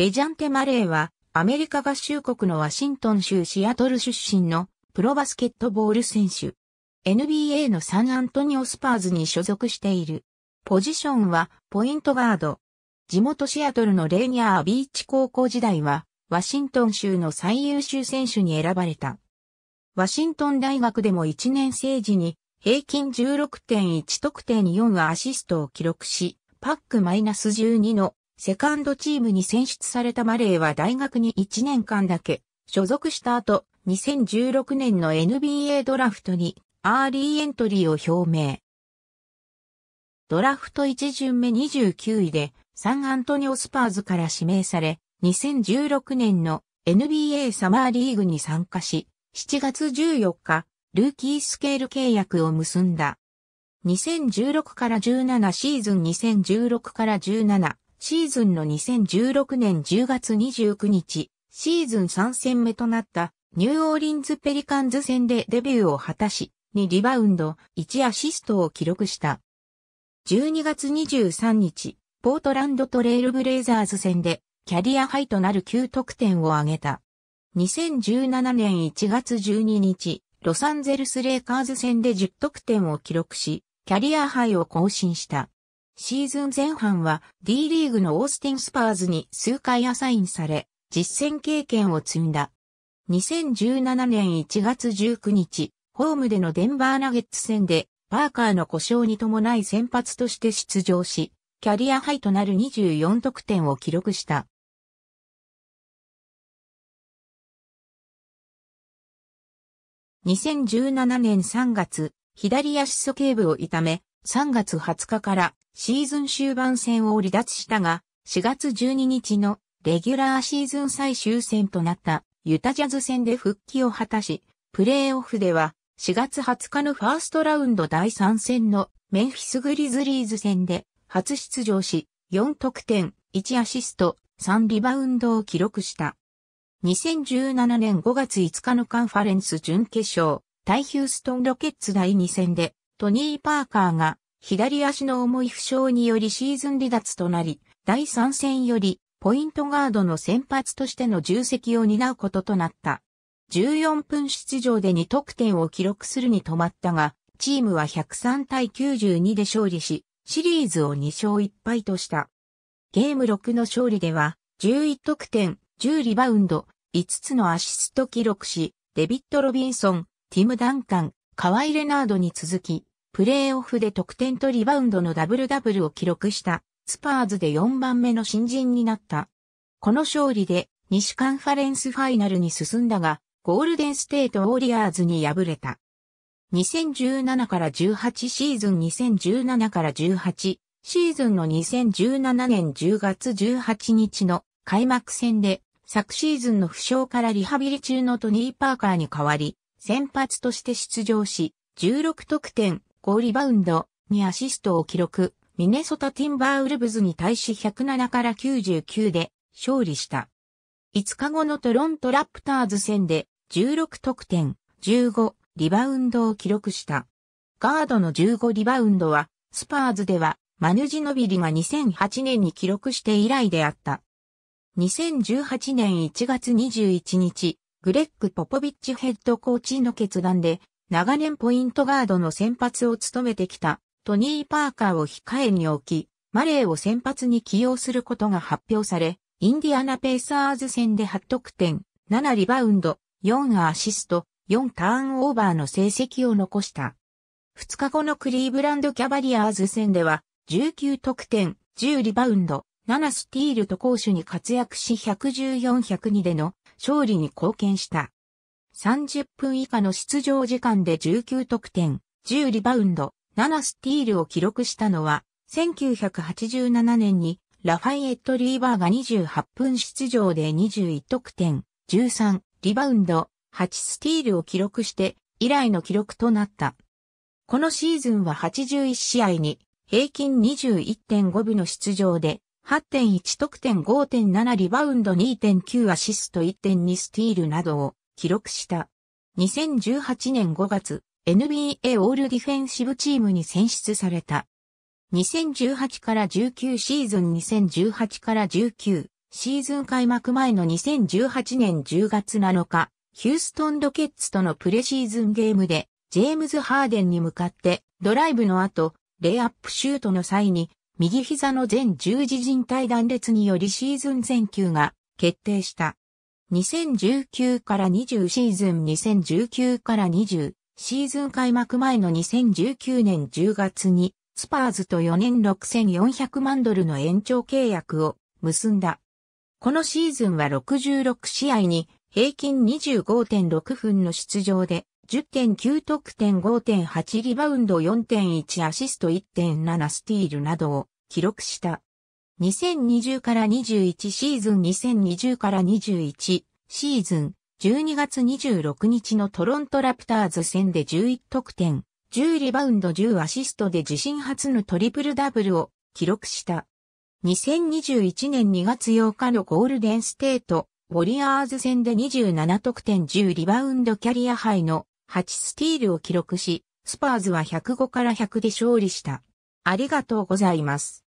レジャンテ・マレーは、アメリカ合衆国のワシントン州シアトル出身のプロバスケットボール選手。NBA のサンアントニオスパーズに所属している。ポジションはポイントガード。地元シアトルのレーニアービーチ高校時代は、ワシントン州の最優秀選手に選ばれた。ワシントン大学でも1年生時に平均16.1得点4アシストを記録し、パックマイナス12のセカンドチームに選出されたマレーは大学に1年間だけ所属した後、2016年の NBA ドラフトにアーリーエントリーを表明。ドラフト1巡目29位でサンアントニオスパーズから指名され、2016年の NBA サマーリーグに参加し、7月14日、ルーキースケール契約を結んだ。2016から17シーズン2016から17シーズンの2016年10月29日、シーズン3戦目となったニューオーリンズペリカンズ戦でデビューを果たし、2リバウンド、1アシストを記録した。12月23日、ポートランドトレイルブレイザーズ戦でキャリアハイとなる9得点を挙げた。2017年1月12日、ロサンゼルスレイカーズ戦で10得点を記録し、キャリアハイを更新した。シーズン前半は D リーグのオースティンスパーズに数回アサインされ、実戦経験を積んだ。2017年1月19日、ホームでのデンバーナゲッツ戦で、パーカーの故障に伴い先発として出場し、キャリアハイとなる24得点を記録した。2017年3月、左足鼠径部を痛め、3月20日からシーズン終盤戦を離脱したが、4月12日のレギュラーシーズン最終戦となったユタジャズ戦で復帰を果たし、プレーオフでは4月20日のファーストラウンド第3戦のメンフィスグリズリーズ戦で初出場し、4得点、1アシスト、3リバウンドを記録した。2017年5月5日のカンファレンス準決勝、対ヒューストンロケッツ第2戦でトニー・パーカーが左足の重い負傷によりシーズン離脱となり、第3戦よりポイントガードの先発としての重責を担うこととなった。14分出場で2得点を記録するに止まったが、チームは103対92で勝利し、シリーズを2勝1敗とした。ゲーム6の勝利では、11得点、10リバウンド、5つのアシスト記録し、デビッド・ロビンソン、ティム・ダンカン、カワイ・レナードに続き、プレーオフで得点とリバウンドのダブルダブルを記録したスパーズで4番目の新人になった。この勝利で西カンファレンスファイナルに進んだが、ゴールデンステートウォリアーズに敗れた。2017から18シーズン2017から18シーズンの2017年10月18日の開幕戦で昨シーズンの負傷からリハビリ中のトニー・パーカーに代わり先発として出場し16得点5リバウンド、2アシストを記録、ミネソタティンバーウルブズに対し107から99で勝利した。5日後のトロントラプターズ戦で16得点、15リバウンドを記録した。ガードの15リバウンドは、スパーズではマヌジノビリが2008年に記録して以来であった。2018年1月21日、グレッグ・ポポビッチヘッドコーチの決断で長年ポイントガードの先発を務めてきたトニー・パーカーを控えに置き、マレーを先発に起用することが発表され、インディアナ・ペーサーズ戦で8得点、7リバウンド、4アシスト、4ターンオーバーの成績を残した。2日後のクリーブランドキャバリアーズ戦では、19得点、10リバウンド、7スティールと攻守に活躍し114-102での勝利に貢献した。30分以下の出場時間で19得点、10リバウンド、7スティールを記録したのは、1987年にラファイエット・リーバーが28分出場で21得点、13リバウンド、8スティールを記録して以来の記録となった。このシーズンは81試合に平均21.5部の出場で8.1得点5.7リバウンド2.9アシスト1.2スティールなどを記録した。2018年5月、NBA オールディフェンシブチームに選出された。2018から19シーズン2018から19シーズン開幕前の2018年10月7日、ヒューストンロケッツとのプレシーズンゲームで、ジェームズ・ハーデンに向かってドライブの後、レイアップシュートの際に、右膝の全十字靭帯断裂によりシーズン全球が決定した。2019から20シーズン2019から20シーズン開幕前の2019年10月にスパーズと4年6400万ドルの延長契約を結んだ。このシーズンは66試合に平均25.6分の出場で10.9得点5.8リバウンド4.1アシスト1.7スティールなどを記録した。2020から21シーズン2020から21シーズン12月26日のトロントラプターズ戦で11得点、10リバウンド10アシストで自身初のトリプルダブルを記録した。2021年2月8日のゴールデンステート、ウォリアーズ戦で27得点10リバウンドキャリアハイの8スティールを記録し、スパーズは105から100で勝利した。ありがとうございます。